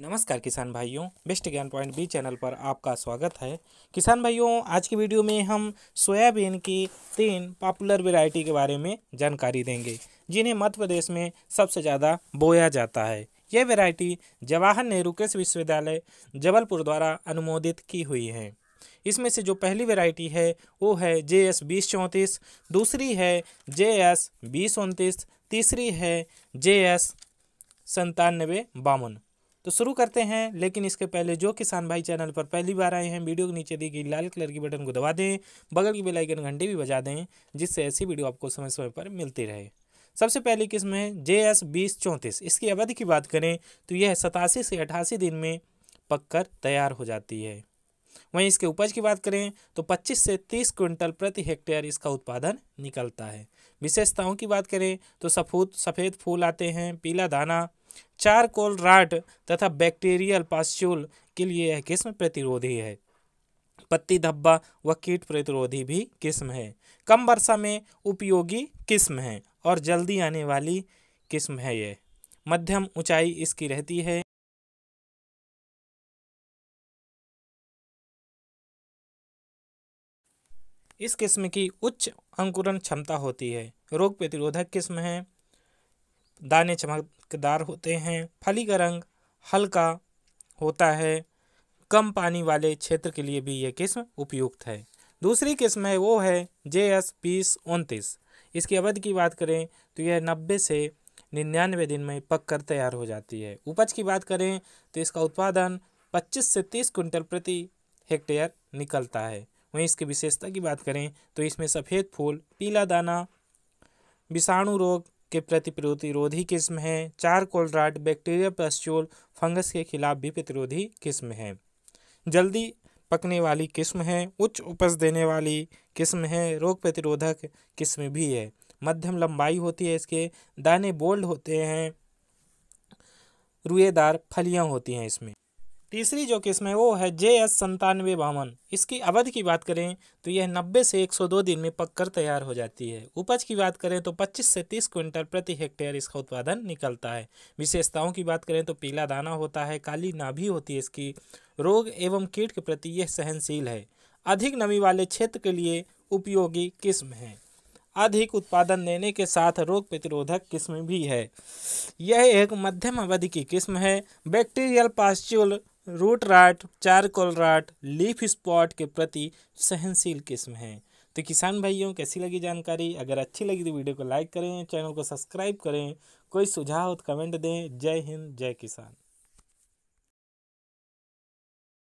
नमस्कार किसान भाइयों बेस्ट ज्ञान पॉइंट बी चैनल पर आपका स्वागत है किसान भाइयों आज की वीडियो में हम सोयाबीन की तीन पॉपुलर वेराइटी के बारे में जानकारी देंगे जिन्हें मध्य प्रदेश में सबसे ज़्यादा बोया जाता है यह वेराइटी जवाहर नेहरू कृषि विश्वविद्यालय जबलपुर द्वारा अनुमोदित की हुई है इसमें से जो पहली वेराइटी है वो है जे एस बीस चौंतीस दूसरी है जे एस बीस उनतीस तीसरी है जे एस संतानवे बावन तो शुरू करते हैं लेकिन इसके पहले जो किसान भाई चैनल पर पहली बार आए हैं वीडियो के नीचे दी गई लाल कलर की बटन को दबा दें बगल की बेलाइकन घंटे भी बजा दें जिससे ऐसी वीडियो आपको समय समय पर मिलती रहे सबसे पहली किस्म है जे एस बीस चौंतीस इसकी अवधि की बात करें तो यह सतासी से अठासी दिन में पककर तैयार हो जाती है वहीं इसके उपज की बात करें तो 25 से 30 क्विंटल प्रति हेक्टेयर इसका उत्पादन निकलता है विशेषताओं की बात करें तो सफूत सफ़ेद फूल आते हैं पीला दाना चारकोल राट तथा बैक्टीरियल पास्चूल के लिए यह किस्म प्रतिरोधी है पत्ती धब्बा व कीट प्रतिरोधी भी किस्म है कम वर्षा में उपयोगी किस्म है और जल्दी आने वाली किस्म है यह मध्यम ऊंचाई इसकी रहती है इस किस्म की उच्च अंकुरण क्षमता होती है रोग प्रतिरोधक किस्म है दाने चमकदार होते हैं फली का रंग हल्का होता है कम पानी वाले क्षेत्र के लिए भी ये किस्म उपयुक्त है दूसरी किस्म है वो है जे एस बीस उनतीस इसकी अवधि की बात करें तो यह नब्बे से निन्यानवे दिन में पक कर तैयार हो जाती है उपज की बात करें तो इसका उत्पादन 25 से 30 कुंटल प्रति हेक्टेयर निकलता है वहीं इसकी विशेषता की बात करें तो इसमें सफ़ेद फूल पीला दाना विषाणु रोग के प्रति प्रतिरोधी किस्म है चार कोलराट बैक्टीरिया पेस्ट्यूल फंगस के खिलाफ भी प्रतिरोधी किस्म है जल्दी पकने वाली किस्म है उच्च उपज देने वाली किस्म है रोग प्रतिरोधक किस्म भी है मध्यम लंबाई होती है इसके दाने बोल्ड होते हैं रुएदार फलियां होती हैं इसमें तीसरी जो किस्म है वो है जे एस संतानवे बावन इसकी अवधि की बात करें तो यह 90 से 102 दिन में पककर तैयार हो जाती है उपज की बात करें तो 25 से 30 क्विंटल प्रति हेक्टेयर इसका उत्पादन निकलता है विशेषताओं की बात करें तो पीला दाना होता है काली नाभी होती है इसकी रोग एवं कीट के प्रति यह सहनशील है अधिक नमी वाले क्षेत्र के लिए उपयोगी किस्म है अधिक उत्पादन देने के साथ रोग प्रतिरोधक किस्म भी है यह एक मध्यम अवधि की किस्म है bacterial pustule root rot charcoal rot leaf spot के प्रति सहनशील किस्म है तो किसान भाइयों कैसी लगी जानकारी अगर अच्छी लगी तो वीडियो को लाइक करें चैनल को सब्सक्राइब करें कोई सुझाव हो तो कमेंट दें जय हिंद जय किसान